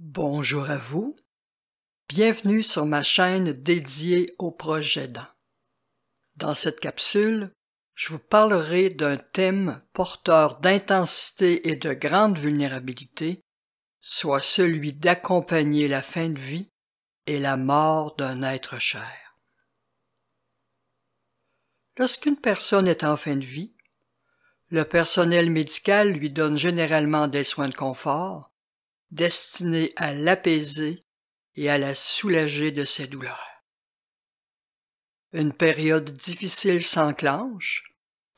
Bonjour à vous. Bienvenue sur ma chaîne dédiée au projet dents. Dans cette capsule, je vous parlerai d'un thème porteur d'intensité et de grande vulnérabilité, soit celui d'accompagner la fin de vie et la mort d'un être cher. Lorsqu'une personne est en fin de vie, le personnel médical lui donne généralement des soins de confort, destiné à l'apaiser et à la soulager de ses douleurs. Une période difficile s'enclenche,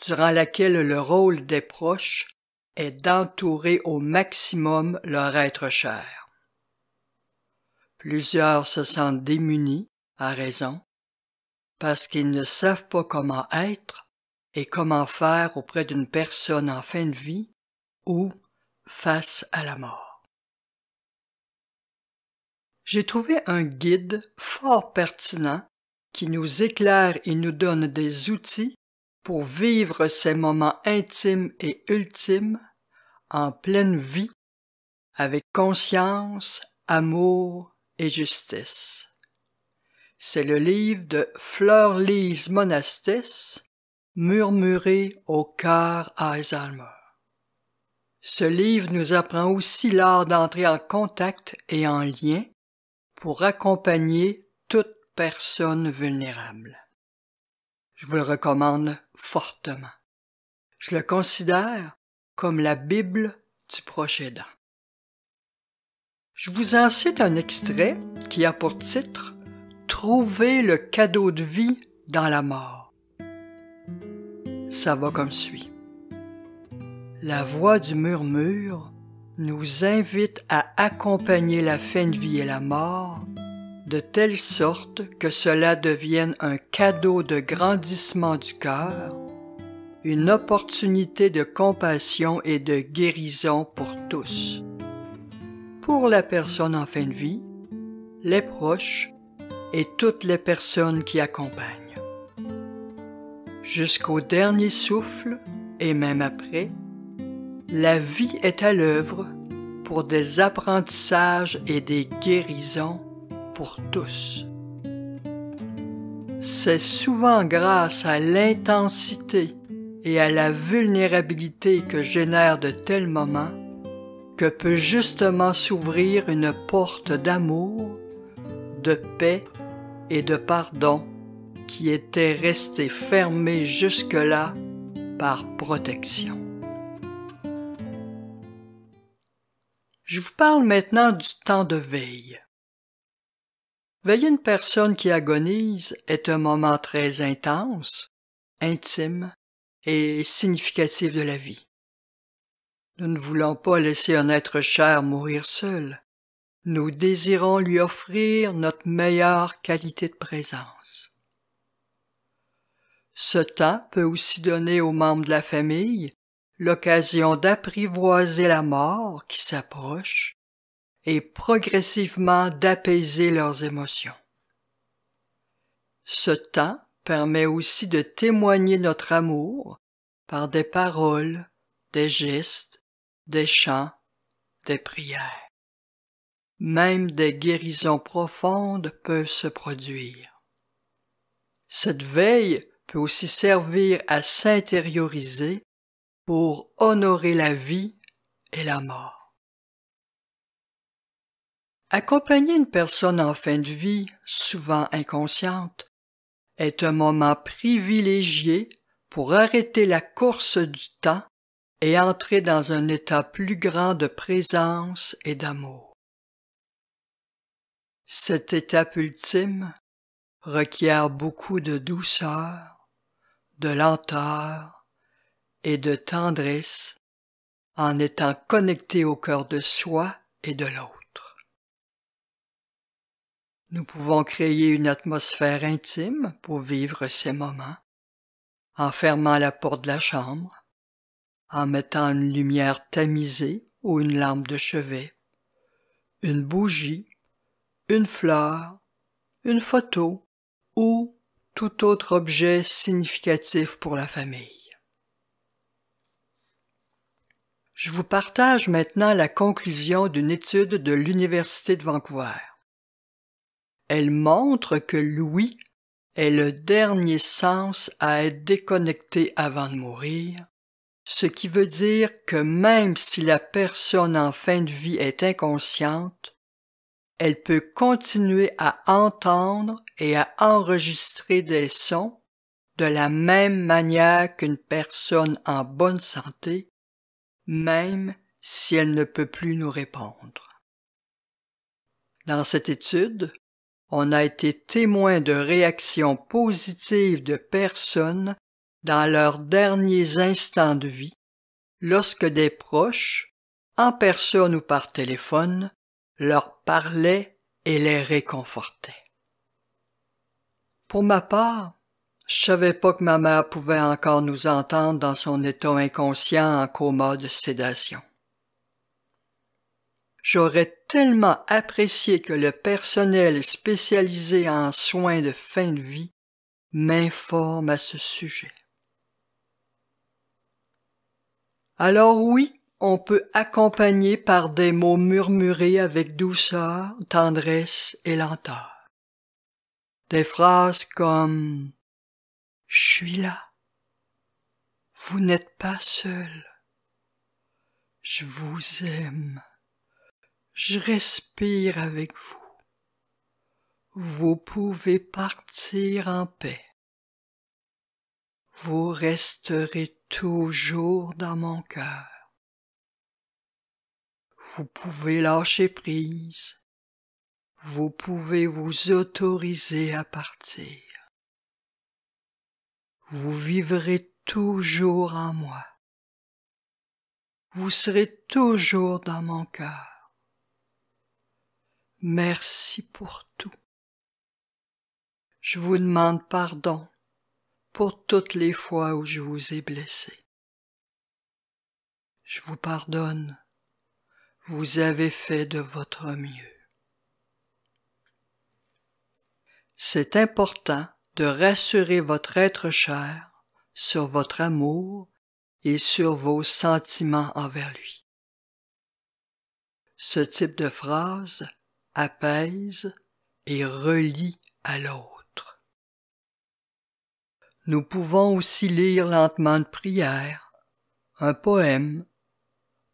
durant laquelle le rôle des proches est d'entourer au maximum leur être cher. Plusieurs se sentent démunis, à raison, parce qu'ils ne savent pas comment être et comment faire auprès d'une personne en fin de vie ou face à la mort j'ai trouvé un guide fort pertinent qui nous éclaire et nous donne des outils pour vivre ces moments intimes et ultimes en pleine vie avec conscience, amour et justice. C'est le livre de Fleur Lise Monastis, Murmuré au cœur Alzheimer. Ce livre nous apprend aussi l'art d'entrer en contact et en lien pour accompagner toute personne vulnérable. Je vous le recommande fortement. Je le considère comme la Bible du proche aidant. Je vous en cite un extrait qui a pour titre Trouver le cadeau de vie dans la mort. Ça va comme suit. La voix du murmure nous invite à accompagner la fin de vie et la mort de telle sorte que cela devienne un cadeau de grandissement du cœur, une opportunité de compassion et de guérison pour tous. Pour la personne en fin de vie, les proches et toutes les personnes qui accompagnent. Jusqu'au dernier souffle, et même après, la vie est à l'œuvre pour des apprentissages et des guérisons pour tous. C'est souvent grâce à l'intensité et à la vulnérabilité que génèrent de tels moments que peut justement s'ouvrir une porte d'amour, de paix et de pardon qui était restée fermée jusque-là par protection. Je vous parle maintenant du temps de veille. Veiller une personne qui agonise est un moment très intense, intime et significatif de la vie. Nous ne voulons pas laisser un être cher mourir seul. Nous désirons lui offrir notre meilleure qualité de présence. Ce temps peut aussi donner aux membres de la famille l'occasion d'apprivoiser la mort qui s'approche et progressivement d'apaiser leurs émotions. Ce temps permet aussi de témoigner notre amour par des paroles, des gestes, des chants, des prières. Même des guérisons profondes peuvent se produire. Cette veille peut aussi servir à s'intérioriser pour honorer la vie et la mort. Accompagner une personne en fin de vie, souvent inconsciente, est un moment privilégié pour arrêter la course du temps et entrer dans un état plus grand de présence et d'amour. Cette étape ultime requiert beaucoup de douceur, de lenteur et de tendresse en étant connecté au cœur de soi et de l'autre. Nous pouvons créer une atmosphère intime pour vivre ces moments, en fermant la porte de la chambre, en mettant une lumière tamisée ou une lampe de chevet, une bougie, une fleur, une photo ou tout autre objet significatif pour la famille. Je vous partage maintenant la conclusion d'une étude de l'Université de Vancouver. Elle montre que l'ouïe est le dernier sens à être déconnecté avant de mourir, ce qui veut dire que même si la personne en fin de vie est inconsciente, elle peut continuer à entendre et à enregistrer des sons de la même manière qu'une personne en bonne santé même si elle ne peut plus nous répondre. Dans cette étude, on a été témoin de réactions positives de personnes dans leurs derniers instants de vie, lorsque des proches, en personne ou par téléphone, leur parlaient et les réconfortaient. Pour ma part, je savais pas que ma mère pouvait encore nous entendre dans son état inconscient en coma de sédation. J'aurais tellement apprécié que le personnel spécialisé en soins de fin de vie m'informe à ce sujet. Alors oui, on peut accompagner par des mots murmurés avec douceur, tendresse et lenteur. Des phrases comme je suis là. Vous n'êtes pas seul. Je vous aime. Je respire avec vous. Vous pouvez partir en paix. Vous resterez toujours dans mon cœur. Vous pouvez lâcher prise. Vous pouvez vous autoriser à partir vous vivrez toujours en moi. Vous serez toujours dans mon cœur. Merci pour tout. Je vous demande pardon pour toutes les fois où je vous ai blessé. Je vous pardonne. Vous avez fait de votre mieux. C'est important de rassurer votre être cher sur votre amour et sur vos sentiments envers lui. Ce type de phrase apaise et relie à l'autre. Nous pouvons aussi lire lentement une prière, un poème,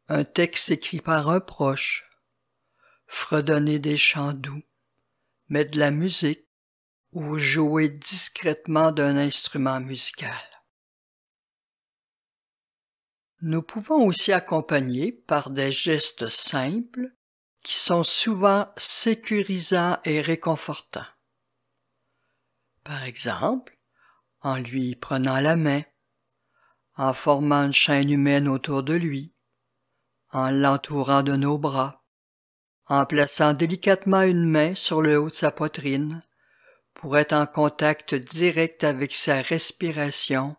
un texte écrit par un proche, fredonner des chants doux, mettre de la musique, ou jouer discrètement d'un instrument musical. Nous pouvons aussi accompagner par des gestes simples qui sont souvent sécurisants et réconfortants. Par exemple, en lui prenant la main, en formant une chaîne humaine autour de lui, en l'entourant de nos bras, en plaçant délicatement une main sur le haut de sa poitrine, pour être en contact direct avec sa respiration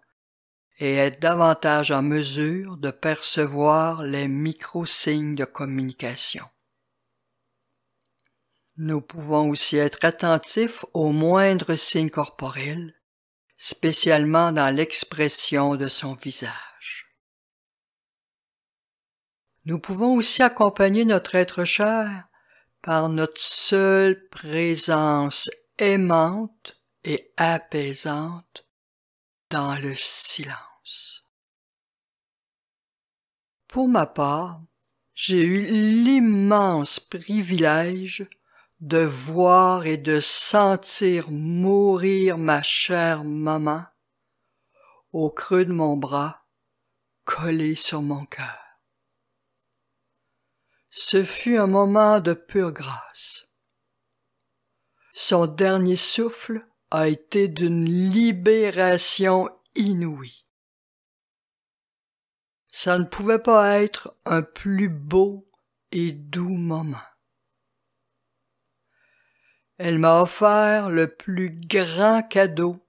et être davantage en mesure de percevoir les micro-signes de communication. Nous pouvons aussi être attentifs aux moindres signes corporels, spécialement dans l'expression de son visage. Nous pouvons aussi accompagner notre être cher par notre seule présence aimante et apaisante dans le silence. Pour ma part, j'ai eu l'immense privilège de voir et de sentir mourir ma chère maman au creux de mon bras, collé sur mon cœur. Ce fut un moment de pure grâce. Son dernier souffle a été d'une libération inouïe. Ça ne pouvait pas être un plus beau et doux moment. Elle m'a offert le plus grand cadeau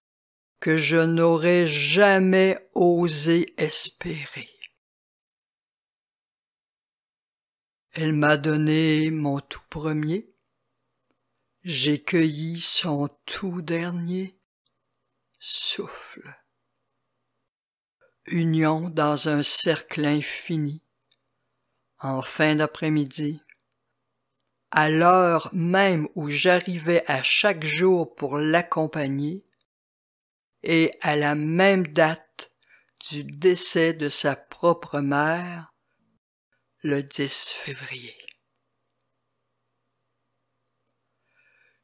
que je n'aurais jamais osé espérer. Elle m'a donné mon tout premier, j'ai cueilli son tout dernier souffle. Union dans un cercle infini, en fin d'après-midi, à l'heure même où j'arrivais à chaque jour pour l'accompagner, et à la même date du décès de sa propre mère, le 10 février.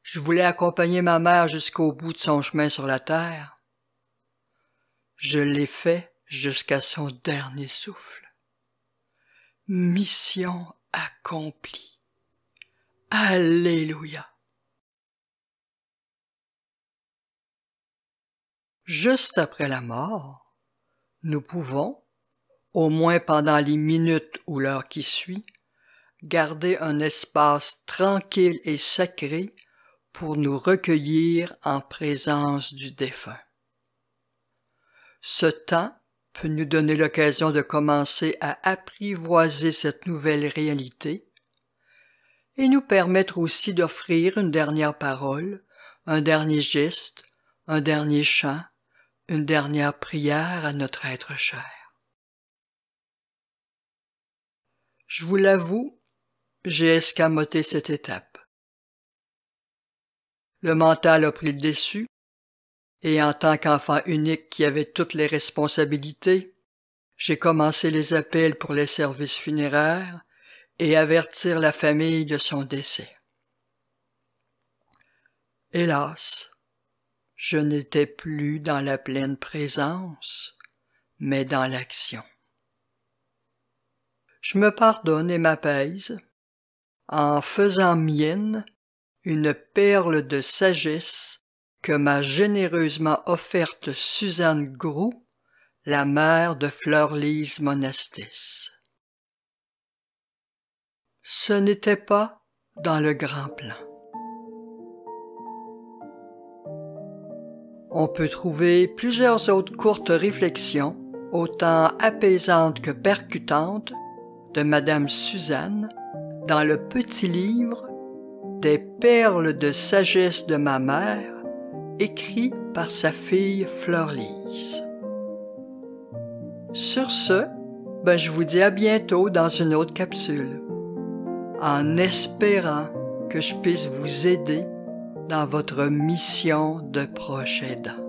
Je voulais accompagner ma mère jusqu'au bout de son chemin sur la terre. Je l'ai fait jusqu'à son dernier souffle. Mission accomplie. Alléluia. Juste après la mort, nous pouvons, au moins pendant les minutes ou l'heure qui suit, garder un espace tranquille et sacré pour nous recueillir en présence du défunt. Ce temps peut nous donner l'occasion de commencer à apprivoiser cette nouvelle réalité et nous permettre aussi d'offrir une dernière parole, un dernier geste, un dernier chant, une dernière prière à notre être cher. Je vous l'avoue, j'ai escamoté cette étape. Le mental a pris le dessus, et en tant qu'enfant unique qui avait toutes les responsabilités, j'ai commencé les appels pour les services funéraires et avertir la famille de son décès. Hélas, je n'étais plus dans la pleine présence, mais dans l'action. Je me pardonne et m'apaise en faisant mienne une perle de sagesse que m'a généreusement offerte Suzanne Groux, la mère de Fleurlise Monastis. Ce n'était pas dans le grand plan. On peut trouver plusieurs autres courtes réflexions, autant apaisantes que percutantes, de Madame Suzanne dans le petit livre des perles de sagesse de ma mère, écrit par sa fille Lys. Sur ce, ben je vous dis à bientôt dans une autre capsule, en espérant que je puisse vous aider dans votre mission de proche aidant.